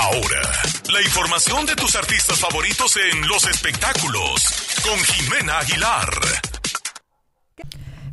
Ahora, la información de tus artistas favoritos en los espectáculos con Jimena Aguilar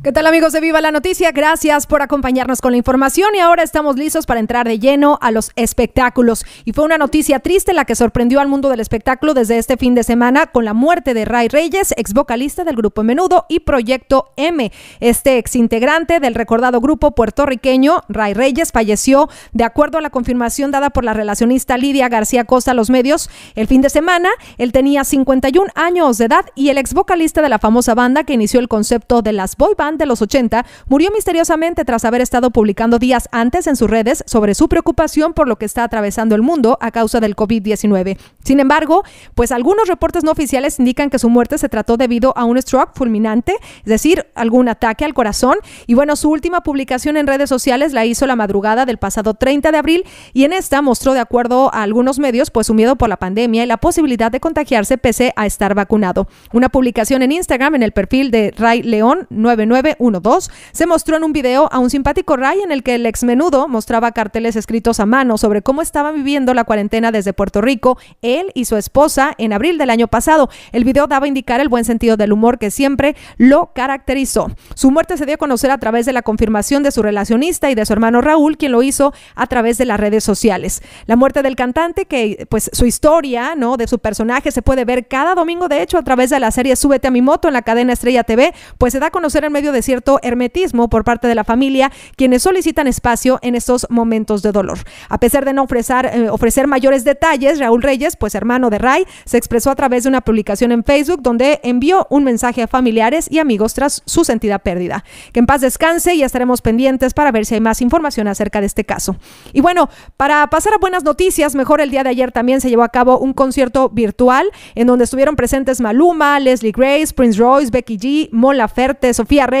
¿Qué tal amigos de Viva la Noticia? Gracias por acompañarnos con la información y ahora estamos listos para entrar de lleno a los espectáculos. Y fue una noticia triste la que sorprendió al mundo del espectáculo desde este fin de semana con la muerte de Ray Reyes, ex vocalista del grupo Menudo y Proyecto M. Este ex integrante del recordado grupo puertorriqueño, Ray Reyes, falleció de acuerdo a la confirmación dada por la relacionista Lidia García Costa a los medios el fin de semana. Él tenía 51 años de edad y el ex vocalista de la famosa banda que inició el concepto de las boy bands de los 80 murió misteriosamente tras haber estado publicando días antes en sus redes sobre su preocupación por lo que está atravesando el mundo a causa del COVID-19. Sin embargo, pues algunos reportes no oficiales indican que su muerte se trató debido a un stroke fulminante, es decir, algún ataque al corazón. Y bueno, su última publicación en redes sociales la hizo la madrugada del pasado 30 de abril y en esta mostró de acuerdo a algunos medios pues su miedo por la pandemia y la posibilidad de contagiarse pese a estar vacunado. Una publicación en Instagram en el perfil de Ray León 99 912, se mostró en un video a un simpático Ray en el que el ex menudo mostraba carteles escritos a mano sobre cómo estaba viviendo la cuarentena desde Puerto Rico, él y su esposa, en abril del año pasado. El video daba a indicar el buen sentido del humor que siempre lo caracterizó. Su muerte se dio a conocer a través de la confirmación de su relacionista y de su hermano Raúl, quien lo hizo a través de las redes sociales. La muerte del cantante, que pues su historia, ¿no? De su personaje se puede ver cada domingo, de hecho, a través de la serie Súbete a mi moto en la cadena Estrella TV, pues se da a conocer en medio de cierto hermetismo por parte de la familia, quienes solicitan espacio en estos momentos de dolor. A pesar de no ofrecer, eh, ofrecer mayores detalles, Raúl Reyes, pues hermano de Ray, se expresó a través de una publicación en Facebook donde envió un mensaje a familiares y amigos tras su sentida pérdida. Que en paz descanse y estaremos pendientes para ver si hay más información acerca de este caso. Y bueno, para pasar a buenas noticias, mejor el día de ayer también se llevó a cabo un concierto virtual en donde estuvieron presentes Maluma, Leslie Grace, Prince Royce, Becky G, Mola Ferte, Sofía Reyes,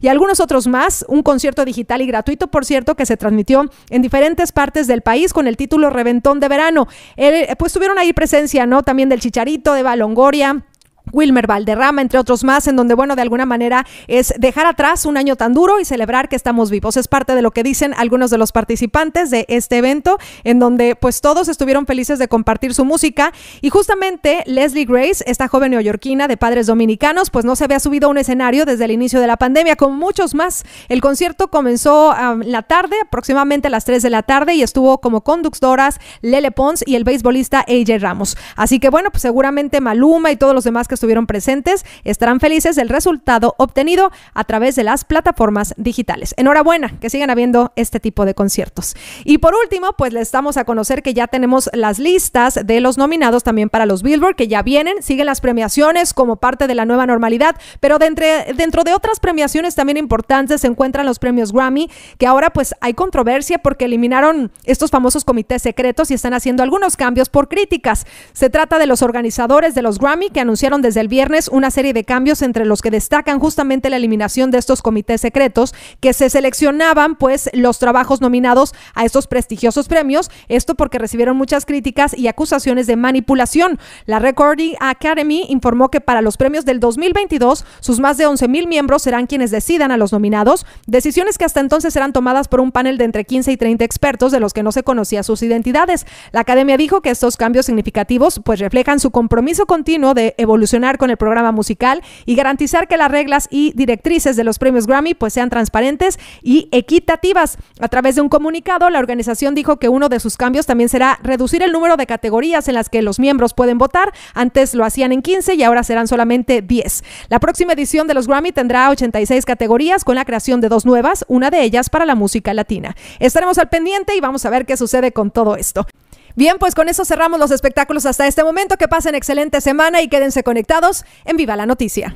y algunos otros más, un concierto digital y gratuito, por cierto, que se transmitió en diferentes partes del país con el título Reventón de Verano. pues tuvieron ahí presencia, ¿no? También del Chicharito, de Balongoria, Wilmer Valderrama, entre otros más, en donde, bueno, de alguna manera es dejar atrás un año tan duro y celebrar que estamos vivos. Es parte de lo que dicen algunos de los participantes de este evento, en donde pues todos estuvieron felices de compartir su música y justamente Leslie Grace, esta joven neoyorquina de padres dominicanos, pues no se había subido a un escenario desde el inicio de la pandemia, con muchos más. El concierto comenzó um, la tarde, aproximadamente a las 3 de la tarde, y estuvo como conductoras Lele Pons y el beisbolista AJ Ramos. Así que bueno, pues seguramente Maluma y todos los demás que estuvieron estuvieron presentes estarán felices del resultado obtenido a través de las plataformas digitales. Enhorabuena, que sigan habiendo este tipo de conciertos. Y por último, pues les damos a conocer que ya tenemos las listas de los nominados también para los Billboard, que ya vienen, siguen las premiaciones como parte de la nueva normalidad, pero de dentro de otras premiaciones también importantes se encuentran los premios Grammy, que ahora pues hay controversia porque eliminaron estos famosos comités secretos y están haciendo algunos cambios por críticas. Se trata de los organizadores de los Grammy que anunciaron desde el viernes una serie de cambios entre los que destacan justamente la eliminación de estos comités secretos que se seleccionaban pues los trabajos nominados a estos prestigiosos premios, esto porque recibieron muchas críticas y acusaciones de manipulación. La Recording Academy informó que para los premios del 2022 sus más de 11 mil miembros serán quienes decidan a los nominados, decisiones que hasta entonces eran tomadas por un panel de entre 15 y 30 expertos de los que no se conocía sus identidades. La academia dijo que estos cambios significativos pues reflejan su compromiso continuo de evolución con el programa musical y garantizar que las reglas y directrices de los premios Grammy pues sean transparentes y equitativas. A través de un comunicado, la organización dijo que uno de sus cambios también será reducir el número de categorías en las que los miembros pueden votar. Antes lo hacían en 15 y ahora serán solamente 10. La próxima edición de los Grammy tendrá 86 categorías con la creación de dos nuevas, una de ellas para la música latina. Estaremos al pendiente y vamos a ver qué sucede con todo esto. Bien, pues con eso cerramos los espectáculos hasta este momento. Que pasen excelente semana y quédense conectados en Viva la Noticia.